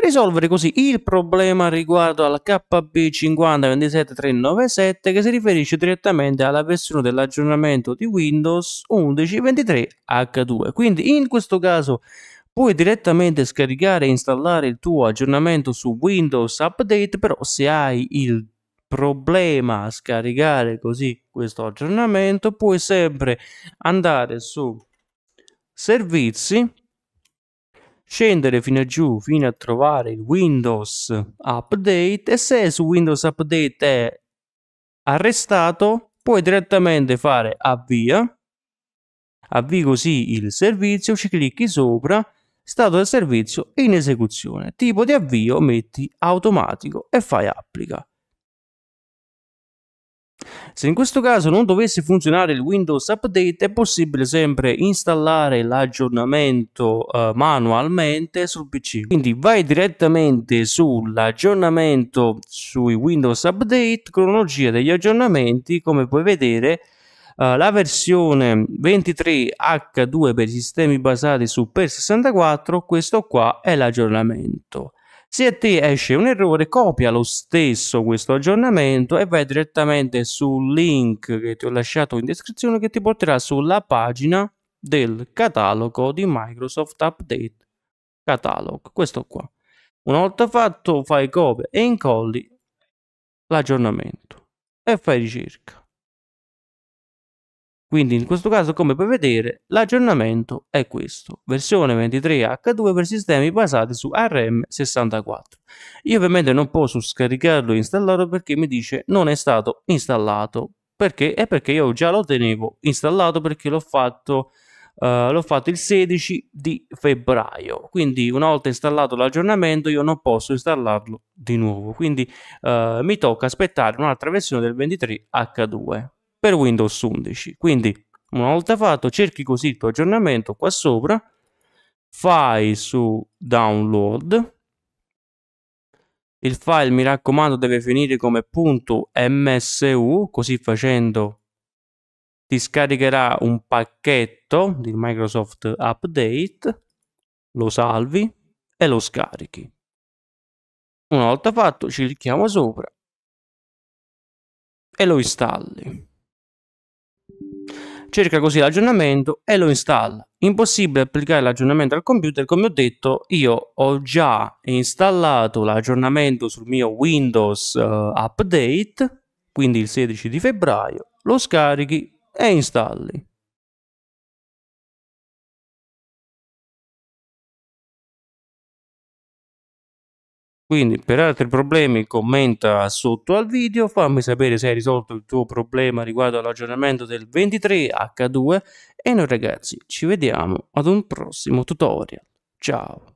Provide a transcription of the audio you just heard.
risolvere così il problema riguardo alla KB5027397 che si riferisce direttamente alla versione dell'aggiornamento di Windows 11.23H2. Quindi in questo caso puoi direttamente scaricare e installare il tuo aggiornamento su Windows Update, però se hai il problema a scaricare così questo aggiornamento, puoi sempre andare su servizi scendere fino a giù fino a trovare il Windows Update e se su Windows Update è arrestato puoi direttamente fare avvia avvi così il servizio ci clicchi sopra stato del servizio in esecuzione tipo di avvio metti automatico e fai applica se in questo caso non dovesse funzionare il Windows Update è possibile sempre installare l'aggiornamento eh, manualmente sul PC. Quindi vai direttamente sull'aggiornamento sui Windows Update, cronologia degli aggiornamenti, come puoi vedere Uh, la versione 23H2 per i sistemi basati su PER64, questo qua è l'aggiornamento. Se a te esce un errore, copia lo stesso questo aggiornamento e vai direttamente sul link che ti ho lasciato in descrizione che ti porterà sulla pagina del catalogo di Microsoft Update Catalog, questo qua. Una volta fatto fai copia e incolli l'aggiornamento e fai ricerca. Quindi in questo caso come puoi vedere l'aggiornamento è questo, versione 23H2 per sistemi basati su ARM64. Io ovviamente non posso scaricarlo e installarlo perché mi dice non è stato installato. Perché? È perché io già lo tenevo installato perché l'ho fatto, uh, l'ho fatto il 16 di febbraio. Quindi una volta installato l'aggiornamento io non posso installarlo di nuovo. Quindi uh, mi tocca aspettare un'altra versione del 23H2 per Windows 11. Quindi una volta fatto cerchi così il tuo aggiornamento qua sopra, fai su download, il file mi raccomando deve finire come .msu, così facendo ti scaricherà un pacchetto di Microsoft Update, lo salvi e lo scarichi. Una volta fatto ci clicchiamo sopra e lo installi cerca così l'aggiornamento e lo installa. Impossibile applicare l'aggiornamento al computer, come ho detto, io ho già installato l'aggiornamento sul mio Windows uh, Update, quindi il 16 di febbraio, lo scarichi e installi. Quindi per altri problemi commenta sotto al video, fammi sapere se hai risolto il tuo problema riguardo all'aggiornamento del 23H2 e noi ragazzi ci vediamo ad un prossimo tutorial. Ciao!